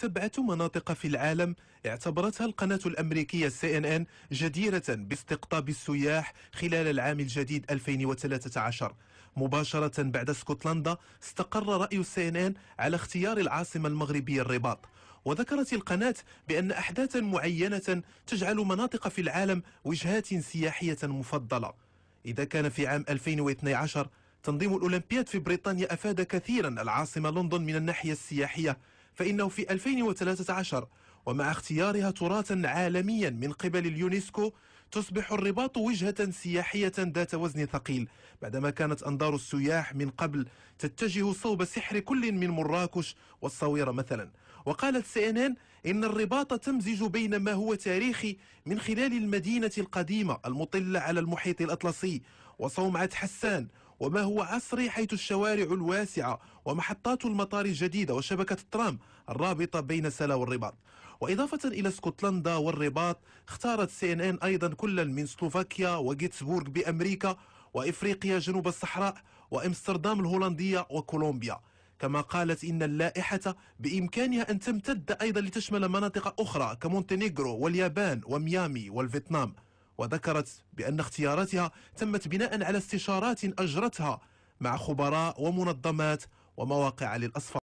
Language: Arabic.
سبعة مناطق في العالم اعتبرتها القناة الأمريكية سي ان ان جديرة باستقطاب السياح خلال العام الجديد 2013 مباشرة بعد اسكتلندا استقر رأي السي ان ان على اختيار العاصمة المغربية الرباط وذكرت القناة بأن أحداثا معينة تجعل مناطق في العالم وجهات سياحية مفضلة إذا كان في عام 2012 تنظيم الأولمبياد في بريطانيا أفاد كثيرا العاصمة لندن من الناحية السياحية فإنه في 2013 ومع اختيارها تراثا عالميا من قبل اليونسكو تصبح الرباط وجهة سياحية ذات وزن ثقيل بعدما كانت أنظار السياح من قبل تتجه صوب سحر كل من مراكش والصويرة مثلا وقالت سي ان ان إن الرباط تمزج بين ما هو تاريخي من خلال المدينة القديمة المطلة على المحيط الأطلسي وصومعة حسان وما هو عصري حيث الشوارع الواسعة ومحطات المطار الجديدة وشبكة الترام الرابطة بين سلا والرباط وإضافة إلى اسكتلندا والرباط اختارت سي ان ان أيضا كلا من سلوفاكيا وغيتسبورغ بأمريكا وإفريقيا جنوب الصحراء وإمستردام الهولندية وكولومبيا كما قالت إن اللائحة بإمكانها أن تمتد أيضا لتشمل مناطق أخرى كمونتينيغرو واليابان وميامي والفيتنام وذكرت بأن اختياراتها تمت بناء على استشارات أجرتها مع خبراء ومنظمات ومواقع للأصفار